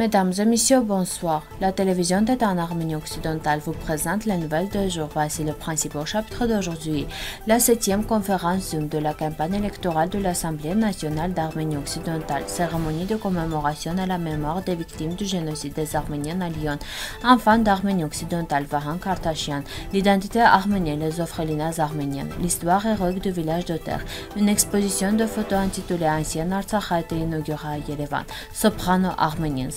Mesdames et messieurs, bonsoir. La télévision d'État en Arménie occidentale vous présente la nouvelle de jour. Voici le principal chapitre d'aujourd'hui. La septième conférence Zoom de la campagne électorale de l'Assemblée nationale d'Arménie occidentale, cérémonie de commémoration à la mémoire des victimes du génocide des Arméniens à Lyon. Enfants d'Arménie occidentale, Varan Kartachian, l'identité arménienne, les orphelinats arméniennes, l'histoire héroïque du village de terre. Une exposition de photos intitulée Ancien Artsakh a été inaugurée à Yerevan. Soprano arménien,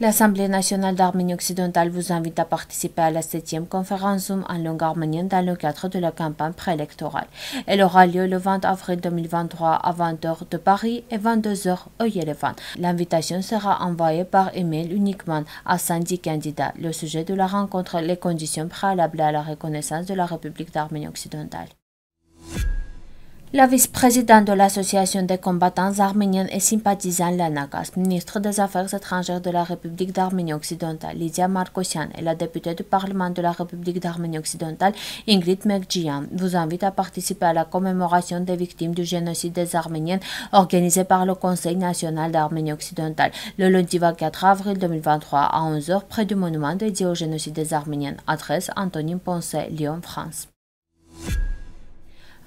L'Assemblée nationale d'Arménie occidentale vous invite à participer à la 7e conférence en langue arménienne dans le cadre de la campagne préélectorale. Elle aura lieu le 20 avril 2023 à 20h de Paris et 22h au Yerevan. L'invitation sera envoyée par email uniquement à 110 candidats. Le sujet de la rencontre, les conditions préalables à la reconnaissance de la République d'Arménie occidentale. La vice-présidente de l'Association des combattants arméniens et sympathisants Lanakas, ministre des Affaires étrangères de la République d'Arménie occidentale, Lydia Markosian, et la députée du Parlement de la République d'Arménie occidentale, Ingrid Mekjian, vous invite à participer à la commémoration des victimes du génocide des Arméniennes organisée par le Conseil national d'Arménie occidentale le lundi 24 avril 2023 à 11h près du monument dédié au génocide des Arméniens. Adresse Antonine Ponce, Lyon, France.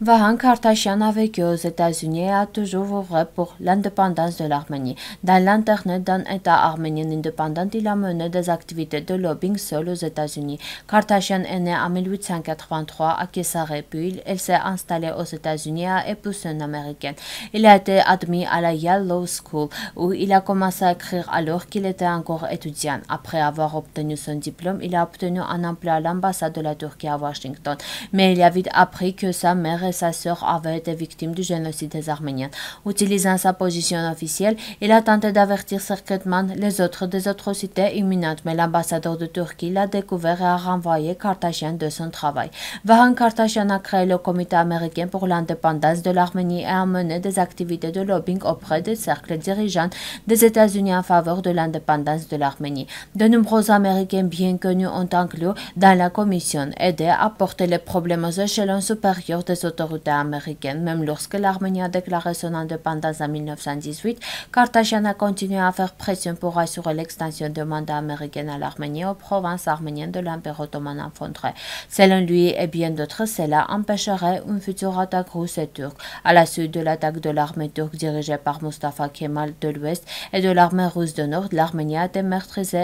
Vahan Kartashian avec vécu aux États-Unis a toujours œuvré pour l'indépendance de l'Arménie. Dans l'Internet d'un État arménien indépendant, il a mené des activités de lobbying seul aux États-Unis. Kartashian est né en 1883 à Kessaré, puis il s'est installé aux États-Unis à épousé une Américaine. Il a été admis à la Yale Law School, où il a commencé à écrire alors qu'il était encore étudiant. Après avoir obtenu son diplôme, il a obtenu un emploi à l'ambassade de la Turquie à Washington. Mais il a vite appris que sa mère et sa sœur avaient été victimes du génocide des Arméniens. Utilisant sa position officielle, il a tenté d'avertir secrètement les autres des atrocités imminentes, mais l'ambassadeur de Turquie l'a découvert et a renvoyé Cartagène de son travail. Vahan Cartagène a créé le comité américain pour l'indépendance de l'Arménie et a mené des activités de lobbying auprès des cercles dirigeants des États-Unis en faveur de l'indépendance de l'Arménie. De nombreux Américains bien connus ont inclus dans la commission, aidé à porter les problèmes aux échelons supérieurs des autres l'autorité américaine. Même lorsque l'Arménie a déclaré son indépendance en 1918, Cartagena a continué à faire pression pour assurer l'extension de mandat américains à l'Arménie aux provinces arméniennes de l'Empire ottoman enfondré. Selon lui et bien d'autres, cela empêcherait une future attaque russe et turque. À la suite de l'attaque de l'armée turque dirigée par Mustafa Kemal de l'Ouest et de l'armée russe de Nord, l'Arménie a été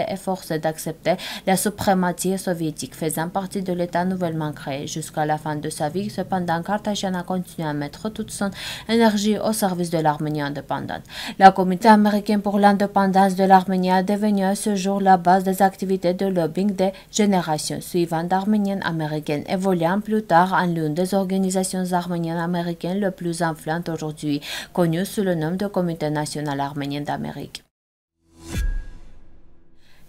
et forcée d'accepter la suprématie soviétique faisant partie de l'État nouvellement créé. Jusqu'à la fin de sa vie, cependant, Cartagena continue à mettre toute son énergie au service de l'Arménie indépendante. La Comité américaine pour l'indépendance de l'Arménie a devenu à ce jour la base des activités de lobbying des générations suivantes d'Arméniennes américaines, évoluant plus tard en l'une des organisations arméniennes américaines le plus influentes aujourd'hui, connue sous le nom de Comité national arménien d'Amérique.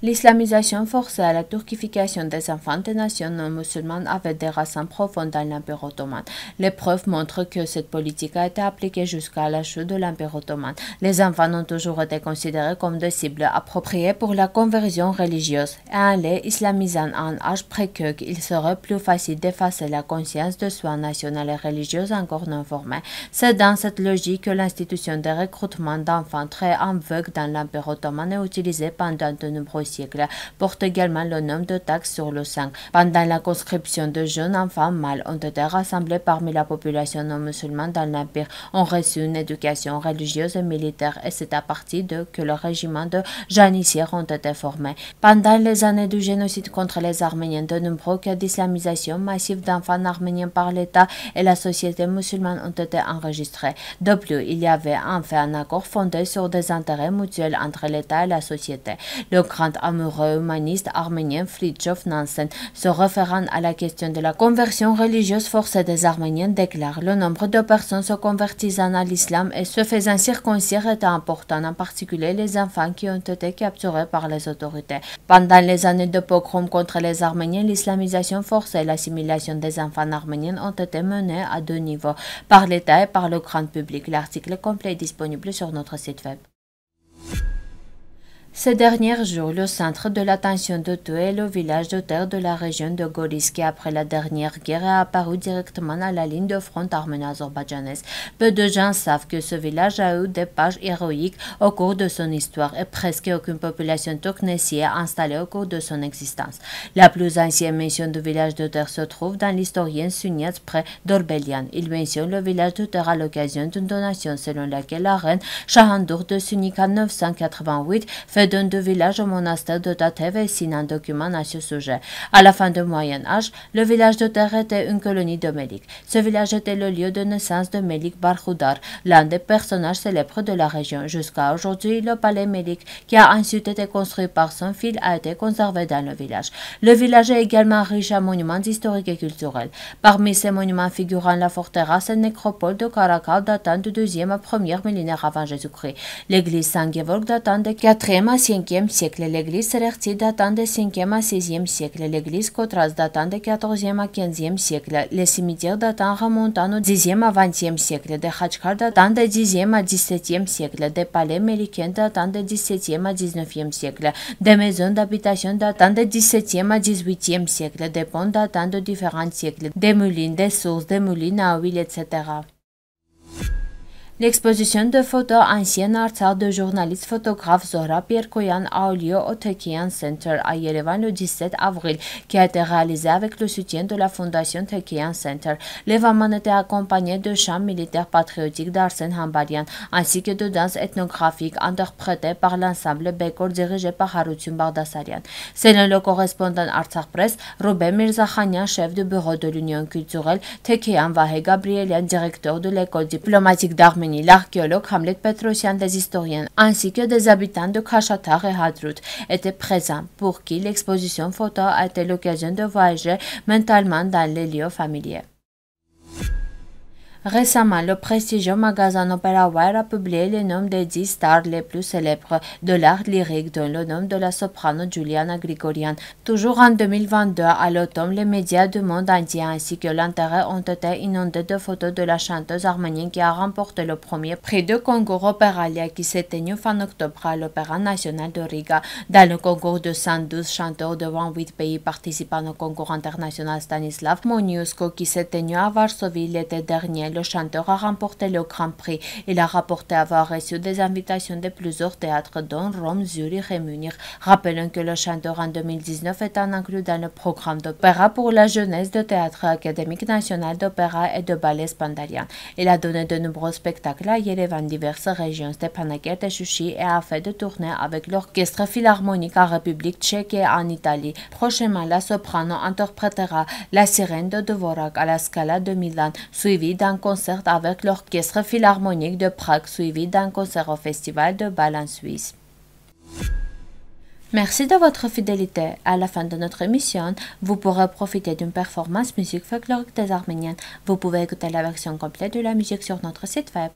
L'islamisation forcée à la turquification des enfants des nations non musulmanes avait des racines profondes dans l'Empire ottoman. Les preuves montrent que cette politique a été appliquée jusqu'à la chute de l'Empire ottoman. Les enfants ont toujours été considérés comme des cibles appropriées pour la conversion religieuse. Et en les islamisant en âge précoce, il serait plus facile d'effacer la conscience de soi nationale et religieuse encore non formée. C'est dans cette logique que l'institution de recrutement d'enfants très en vogue dans l'Empire ottoman est utilisée pendant de nombreuses siècle porte également le nom de taxe sur le sang. Pendant la conscription de jeunes enfants mâles ont été rassemblés parmi la population non musulmane dans l'Empire, ont reçu une éducation religieuse et militaire et c'est à partir de que le régiment de janissaires ont été formés. Pendant les années du génocide contre les Arméniens, de nombreux cas d'islamisation massive d'enfants arméniens par l'État et la société musulmane ont été enregistrés. De plus, il y avait enfin un accord fondé sur des intérêts mutuels entre l'État et la société. Le grand amoureux, humaniste arménien Fridtjof Nansen. Se référant à la question de la conversion religieuse forcée des Arméniens, déclare le nombre de personnes se convertissant à l'islam et se faisant circoncire est important, en particulier les enfants qui ont été capturés par les autorités. Pendant les années de pogrom contre les Arméniens, l'islamisation forcée et l'assimilation des enfants arméniens ont été menées à deux niveaux, par l'État et par le grand public. L'article complet est disponible sur notre site web. Ces derniers jours, le centre de l'attention de tout est le village de terre de la région de Goris qui, après la dernière guerre, est apparu directement à la ligne de front arméno-azerbaïdjanaise. Peu de gens savent que ce village a eu des pages héroïques au cours de son histoire et presque aucune population turque est installée au cours de son existence. La plus ancienne mention du village de terre se trouve dans l'historien Sunyat près d'Orbelian. Il mentionne le village de terre à l'occasion d'une donation selon laquelle la reine Shahandour de Sunik en 988 fait le de deux villages au monastère de Tatev et signe un document à ce sujet. À la fin du Moyen Âge, le village de Terre était une colonie de Mélik. Ce village était le lieu de naissance de Mélik Barhoudar, l'un des personnages célèbres de la région. Jusqu'à aujourd'hui, le palais Mélik, qui a ensuite été construit par son fils, a été conservé dans le village. Le village est également riche en monuments historiques et culturels. Parmi ces monuments figurant la forteresse et nécropole de Caracal datant du 2e à 1er millénaire avant Jésus-Christ, l'église saint datant du 4e Ասինկեմ սեկլելեգլիս սրեղցի դատանդես ինկեմ ասիզ եմ սեկլելեգլիս կոտրած դատանդե կյատողզ եմ ակենձ եմ սեկլը, լեսի միտեղ դատան խամոն տանու ձիզ եմ ավանց եմ սեկլը, դե խաչքար դատանդե ձիզ եմ ադիսեց եմ սեկլը, դե պալե մերիկեն դատանդե ձիսեց եմ ադիզնով եմ սեկլը, դե մեզոն դապիտասյոն դատանդե ձիսեց եմ ադիզվից եմ սեկլը, դե պոն դատանդո դիվերանց սեկլը, դե մուլին, դե սուզ, դե մուլին աուիլ etc. L'exposition de photos anciennes Artsakh de journaliste photographe Zohra Pierkoyan a eu lieu au Tekian Center à Yerevan le 17 avril, qui a été réalisé avec le soutien de la Fondation Tekian Center. L'événement était accompagné de chants militaires patriotiques d'Arsène Hambarian, ainsi que de danses ethnographiques interprétées par l'ensemble Bekor dirigé par Haroutun Bagdassarian. Selon le correspondant Artsakh Press, Robert Mirzakhanian, chef du bureau de l'Union culturelle, Tekian Vahé Gabrielian, directeur de l'école diplomatique d'armes l'archéologue Hamlet Petrosian, des historiens ainsi que des habitants de Kachatar et Hadrut étaient présents, pour qui l'exposition photo a été l'occasion de voyager mentalement dans les lieux familiers. Récemment, le prestigieux magasin Wire a publié les noms des dix stars les plus célèbres de l'art lyrique, dont le nom de la soprano Juliana Grigorian. Toujours en 2022, à l'automne, les médias du monde entier ainsi que l'intérêt ont été inondés de photos de la chanteuse arménienne qui a remporté le premier prix de concours Opéralia qui s'est tenu fin octobre à l'Opéra national de Riga. Dans le concours de 112 chanteurs de 28 pays participant au concours international Stanislav Moniusko qui s'est tenu à Varsovie l'été dernier, le chanteur a remporté le Grand Prix. Il a rapporté avoir reçu des invitations de plusieurs théâtres dont Rome, Zurich et Munich. Rappelons que le chanteur en 2019 est inclus dans le programme d'opéra pour la jeunesse de Théâtre Académique National d'Opéra et de Ballet Spandarian. Il a donné de nombreux spectacles à Yerevan, diverses régions de et et a fait de tournées avec l'Orchestre Philharmonique en République tchèque et en Italie. Prochainement, la soprano interprétera La sirène de Dvorak à la Scala de Milan, suivie d'un concert avec l'Orchestre Philharmonique de Prague suivi d'un concert au Festival de Bâle en Suisse. Merci de votre fidélité. À la fin de notre émission, vous pourrez profiter d'une performance musique folklorique des Arméniens. Vous pouvez écouter la version complète de la musique sur notre site web.